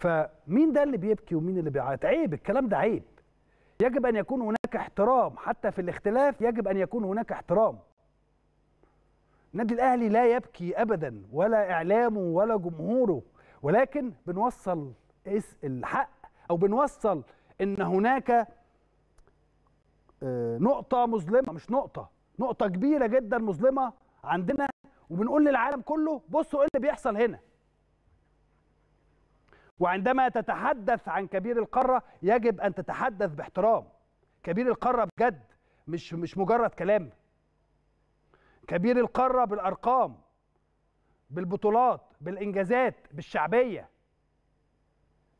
فمين ده اللي بيبكي ومين اللي بيعيط عيب الكلام ده عيب يجب ان يكون هناك احترام حتى في الاختلاف يجب ان يكون هناك احترام النادي الاهلي لا يبكي ابدا ولا اعلامه ولا جمهوره ولكن بنوصل الحق او بنوصل ان هناك آه، نقطه مظلمه مش نقطه نقطه كبيره جدا مظلمه عندنا وبنقول للعالم كله بصوا ايه اللي بيحصل هنا وعندما تتحدث عن كبير القارة يجب أن تتحدث باحترام كبير القارة بجد مش مش مجرد كلام كبير القارة بالأرقام بالبطولات بالإنجازات بالشعبية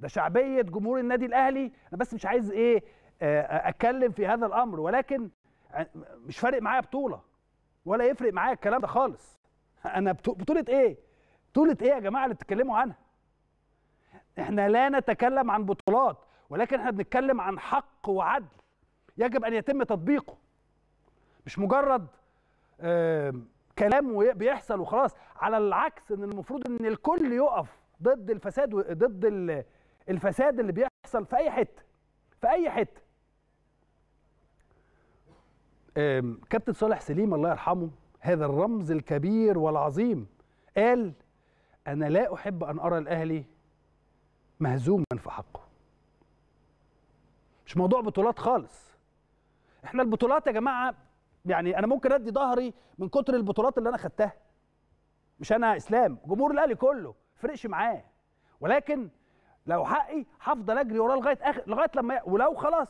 ده شعبية جمهور النادي الأهلي أنا بس مش عايز إيه آه، آه، أتكلم في هذا الأمر ولكن مش فارق معايا بطولة ولا يفرق معايا الكلام ده خالص أنا بطولة إيه؟ بطولة إيه يا جماعة اللي بتتكلموا عنها؟ احنا لا نتكلم عن بطولات ولكن احنا بنتكلم عن حق وعدل يجب ان يتم تطبيقه مش مجرد كلام بيحصل وخلاص على العكس ان المفروض ان الكل يقف ضد الفساد ضد الفساد اللي بيحصل في اي حته في اي حته كابتن صالح سليم الله يرحمه هذا الرمز الكبير والعظيم قال انا لا احب ان ارى الاهلي مهزوما في حقه مش موضوع بطولات خالص احنا البطولات يا جماعه يعني انا ممكن ادي ظهري من كتر البطولات اللي انا خدتها مش انا اسلام جمهور الاهلي كله فرقش معاه ولكن لو حقي هفضل اجري وراه لغايه اخر لغايه لما ولو خلاص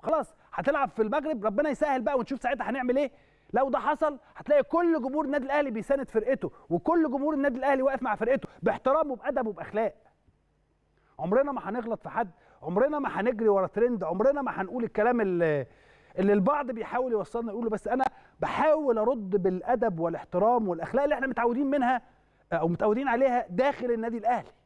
خلاص هتلعب في المغرب ربنا يسهل بقى ونشوف ساعتها هنعمل ايه لو ده حصل هتلاقي كل جمهور النادي الاهلي بيساند فرقته وكل جمهور النادي الاهلي واقف مع فرقته باحترامه بادبه باخلاق عمرنا ما هنغلط في حد عمرنا ما هنجري ورا ترند عمرنا ما هنقول الكلام اللي, اللي البعض بيحاول يوصلنا يقوله بس انا بحاول ارد بالادب والاحترام والاخلاق اللي احنا متعودين منها او متعودين عليها داخل النادي الاهلي